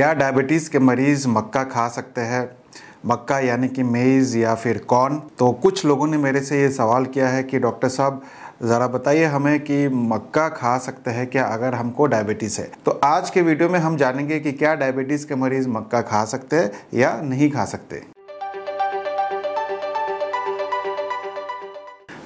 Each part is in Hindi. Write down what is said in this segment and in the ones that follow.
क्या डायबिटीज़ के मरीज़ मक्का खा सकते हैं मक्का यानी कि मेज़ या फिर कॉर्न तो कुछ लोगों ने मेरे से ये सवाल किया है कि डॉक्टर साहब ज़रा बताइए हमें कि मक्का खा सकते हैं क्या अगर हमको डायबिटीज़ है तो आज के वीडियो में हम जानेंगे कि क्या डायबिटीज़ के मरीज़ मक्का खा सकते हैं या नहीं खा सकते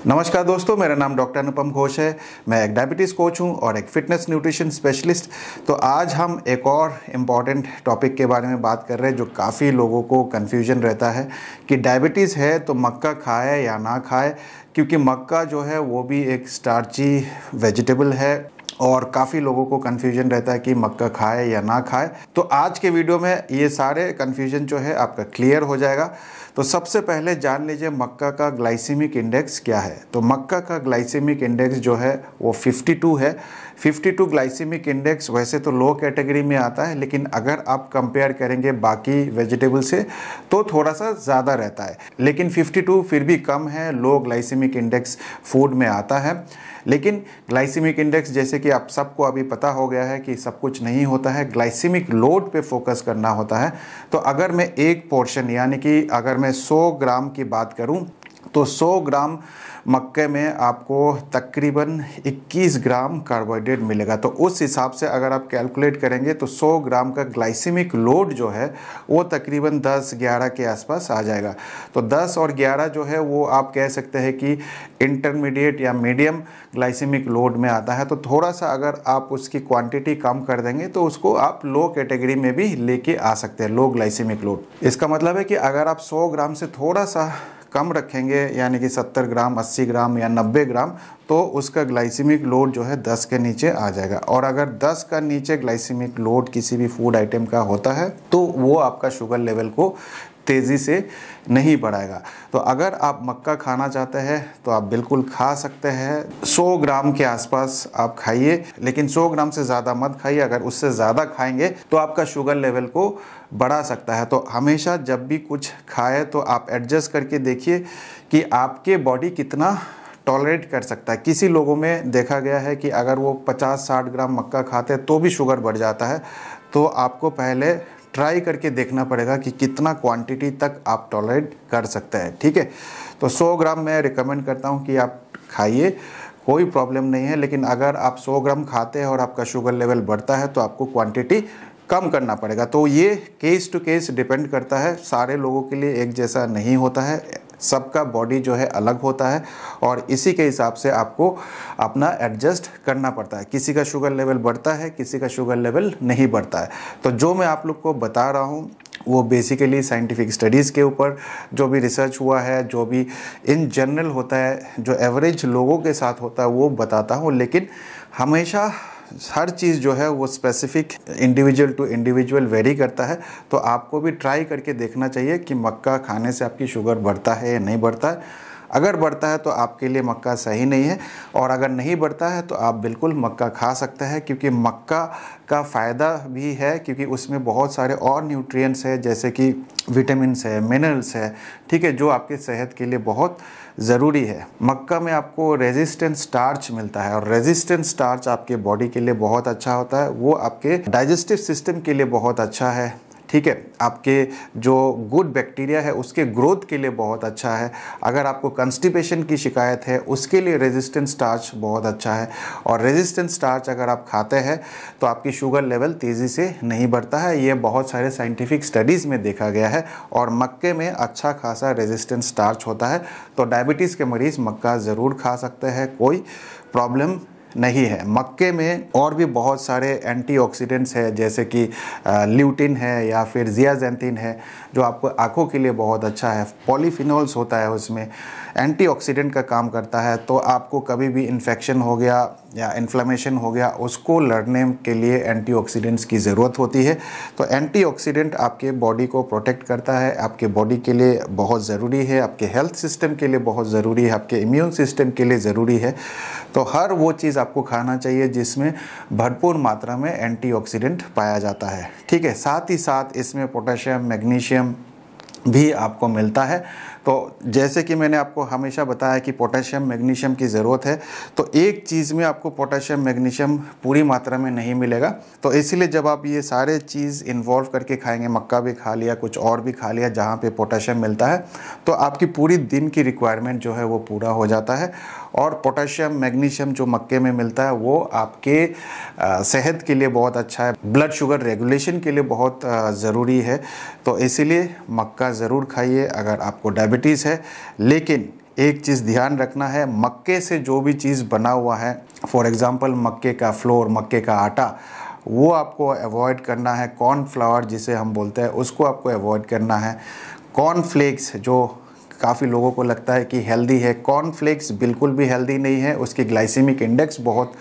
नमस्कार दोस्तों मेरा नाम डॉक्टर अनुपम घोष है मैं एक डायबिटीज़ कोच हूं और एक फिटनेस न्यूट्रिशन स्पेशलिस्ट तो आज हम एक और इम्पॉर्टेंट टॉपिक के बारे में बात कर रहे हैं जो काफ़ी लोगों को कन्फ्यूजन रहता है कि डायबिटीज़ है तो मक्का खाए या ना खाए क्योंकि मक्का जो है वो भी एक स्टार्ची वेजिटेबल है और काफ़ी लोगों को कन्फ्यूजन रहता है कि मक्का खाए या ना खाए तो आज के वीडियो में ये सारे कन्फ्यूजन जो है आपका क्लियर हो जाएगा तो सबसे पहले जान लीजिए मक्का का ग्लाइसेमिक इंडेक्स क्या है तो मक्का का ग्लाइसेमिक इंडेक्स जो है वो 52 है 52 ग्लाइसेमिक इंडेक्स वैसे तो लो कैटेगरी में आता है लेकिन अगर आप कंपेयर करेंगे बाकी वेजिटेबल से तो थोड़ा सा ज़्यादा रहता है लेकिन 52 फिर भी कम है लो ग्लाइसेमिक इंडेक्स फूड में आता है लेकिन ग्लाइसिमिक इंडेक्स जैसे कि आप सबको अभी पता हो गया है कि सब कुछ नहीं होता है ग्लाइसिमिक लोड पे फोकस करना होता है तो अगर मैं एक पोर्शन यानी कि अगर मैं 100 ग्राम की बात करूं तो 100 ग्राम मक्के में आपको तकरीबन 21 ग्राम कार्बोहाइड्रेट मिलेगा तो उस हिसाब से अगर आप कैलकुलेट करेंगे तो 100 ग्राम का ग्लाइसिमिक लोड जो है वो तकरीबन 10-11 के आसपास आ जाएगा तो 10 और 11 जो है वो आप कह सकते हैं कि इंटरमीडिएट या मीडियम ग्लाइसिमिक लोड में आता है तो थोड़ा सा अगर आप उसकी क्वान्टिटी कम कर देंगे तो उसको आप लो कैटेगरी में भी लेके आ सकते हैं लो ग्लाइसिमिक लोड इसका मतलब है कि अगर आप सौ ग्राम से थोड़ा सा कम रखेंगे यानी कि 70 ग्राम 80 ग्राम या 90 ग्राम तो उसका ग्लाइसिमिक लोड जो है 10 के नीचे आ जाएगा और अगर 10 का नीचे ग्लाइसिमिक लोड किसी भी फूड आइटम का होता है तो वो आपका शुगर लेवल को तेज़ी से नहीं बढ़ाएगा तो अगर आप मक्का खाना चाहते हैं तो आप बिल्कुल खा सकते हैं 100 ग्राम के आसपास आप खाइए लेकिन 100 ग्राम से ज़्यादा मत खाइए अगर उससे ज़्यादा खाएंगे तो आपका शुगर लेवल को बढ़ा सकता है तो हमेशा जब भी कुछ खाए तो आप एडजस्ट करके देखिए कि आपके बॉडी कितना टॉलरेट कर सकता है किसी लोगों में देखा गया है कि अगर वो 50-60 ग्राम मक्का खाते हैं तो भी शुगर बढ़ जाता है तो आपको पहले ट्राई करके देखना पड़ेगा कि कितना क्वांटिटी तक आप टॉलरेट कर सकते हैं ठीक है तो 100 ग्राम मैं रिकमेंड करता हूँ कि आप खाइए कोई प्रॉब्लम नहीं है लेकिन अगर आप 100 ग्राम खाते हैं और आपका शुगर लेवल बढ़ता है तो आपको क्वांटिटी कम करना पड़ेगा तो ये केस टू केस डिपेंड करता है सारे लोगों के लिए एक जैसा नहीं होता है सबका बॉडी जो है अलग होता है और इसी के हिसाब से आपको अपना एडजस्ट करना पड़ता है किसी का शुगर लेवल बढ़ता है किसी का शुगर लेवल नहीं बढ़ता है तो जो मैं आप लोग को बता रहा हूँ वो बेसिकली साइंटिफिक स्टडीज़ के ऊपर जो भी रिसर्च हुआ है जो भी इन जनरल होता है जो एवरेज लोगों के साथ होता है वो बताता हूँ लेकिन हमेशा हर चीज़ जो है वो specific individual to individual vary करता है तो आपको भी ट्राई करके देखना चाहिए कि मक्का खाने से आपकी शुगर बढ़ता है या नहीं बढ़ता है अगर बढ़ता है तो आपके लिए मक्का सही नहीं है और अगर नहीं बढ़ता है तो आप बिल्कुल मक्का खा सकते हैं क्योंकि मक्का का फ़ायदा भी है क्योंकि उसमें बहुत सारे और न्यूट्रिएंट्स है जैसे कि विटामिन है मिनरल्स है ठीक है जो आपके सेहत के लिए बहुत ज़रूरी है मक्का में आपको रेजिस्टेंट स्टार्च मिलता है और रेजिस्टेंट स्टार्च आपके बॉडी के लिए बहुत अच्छा होता है वो आपके डाइजेस्टिव सिस्टम के लिए बहुत अच्छा है ठीक है आपके जो गुड बैक्टीरिया है उसके ग्रोथ के लिए बहुत अच्छा है अगर आपको कंस्टिपेशन की शिकायत है उसके लिए रेजिस्टेंट स्टार्च बहुत अच्छा है और रेजिस्टेंट स्टार्च अगर आप खाते हैं तो आपकी शुगर लेवल तेज़ी से नहीं बढ़ता है ये बहुत सारे साइंटिफिक स्टडीज़ में देखा गया है और मक्के में अच्छा खासा रेजिस्टेंट स्टार्च होता है तो डायबिटीज़ के मरीज़ मक्का ज़रूर खा सकते हैं कोई प्रॉब्लम नहीं है मक्के में और भी बहुत सारे एंटीऑक्सीडेंट्स है जैसे कि ल्यूटिन है या फिर जियाजेंथिन है जो आपको आँखों के लिए बहुत अच्छा है पॉलीफिनोल्स होता है उसमें एंटीऑक्सीडेंट का काम करता है तो आपको कभी भी इन्फेक्शन हो गया या इन्फ्लेमेशन हो गया उसको लड़ने के लिए एंटीऑक्सीडेंट्स की ज़रूरत होती है तो एंटीऑक्सीडेंट आपके बॉडी को प्रोटेक्ट करता है आपके बॉडी के लिए बहुत ज़रूरी है आपके हेल्थ सिस्टम के लिए बहुत ज़रूरी है आपके इम्यून सिस्टम के लिए ज़रूरी है तो हर वो चीज़ आपको खाना चाहिए जिसमें भरपूर मात्रा में एंटी पाया जाता है ठीक है साथ ही साथ इसमें पोटेशियम मैग्नीशियम भी आपको मिलता है तो जैसे कि मैंने आपको हमेशा बताया कि पोटेशियम मैग्नीशियम की ज़रूरत है तो एक चीज़ में आपको पोटेशियम मैग्नीशियम पूरी मात्रा में नहीं मिलेगा तो इसीलिए जब आप ये सारे चीज़ इन्वॉल्व करके खाएंगे मक्का भी खा लिया कुछ और भी खा लिया जहाँ पर पोटेशियम मिलता है तो आपकी पूरी दिन की रिक्वायरमेंट जो है वो पूरा हो जाता है और पोटेशियम मैग्नीशियम जो मक्के में मिलता है वो आपके सेहत के लिए बहुत अच्छा है ब्लड शुगर रेगुलेशन के लिए बहुत ज़रूरी है तो इसीलिए मक्का ज़रूर खाइए अगर आपको डायबिटीज डायबिटीज़ है लेकिन एक चीज़ ध्यान रखना है मक्के से जो भी चीज़ बना हुआ है फॉर एग्ज़ाम्पल मक्के का फ्लोर मक्के का आटा वो आपको अवॉइड करना है कॉर्न फ्लावर जिसे हम बोलते हैं उसको आपको अवॉइड करना है कॉर्न फ्लेक्स जो काफ़ी लोगों को लगता है कि हेल्दी है कॉर्न फ्लेक्स बिल्कुल भी हेल्दी नहीं है उसकी ग्लाइसेमिक इंडेक्स बहुत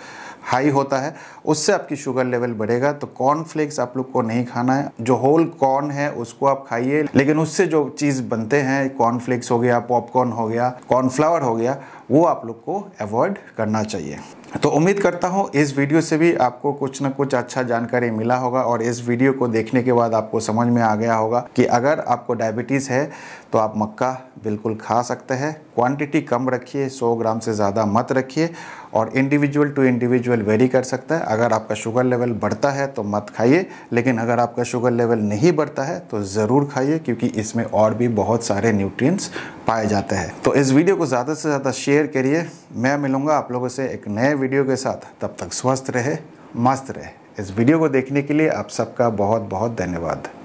हाई होता है उससे आपकी शुगर लेवल बढ़ेगा तो कॉर्न फ्लेक्स आप लोग को नहीं खाना है जो होल कॉर्न है उसको आप खाइए लेकिन उससे जो चीज़ बनते हैं कॉर्न फ्लेक्स हो गया पॉपकॉर्न हो गया कॉर्नफ्लावर हो गया वो आप लोग को अवॉइड करना चाहिए तो उम्मीद करता हूँ इस वीडियो से भी आपको कुछ ना कुछ अच्छा जानकारी मिला होगा और इस वीडियो को देखने के बाद आपको समझ में आ गया होगा कि अगर आपको डायबिटीज़ है तो आप मक्का बिल्कुल खा सकते हैं क्वांटिटी कम रखिए 100 ग्राम से ज़्यादा मत रखिए और इंडिविजुअल टू इंडिविजुअल वेरी कर सकता है अगर आपका शुगर लेवल बढ़ता है तो मत खाइए लेकिन अगर आपका शुगर लेवल नहीं बढ़ता है तो ज़रूर खाइए क्योंकि इसमें और भी बहुत सारे न्यूट्रिएंट्स पाए जाते हैं तो इस वीडियो को ज़्यादा से ज़्यादा शेयर करिए मैं मिलूँगा आप लोगों से एक नए वीडियो के साथ तब तक स्वस्थ रहे मस्त रहे इस वीडियो को देखने के लिए आप सबका बहुत बहुत धन्यवाद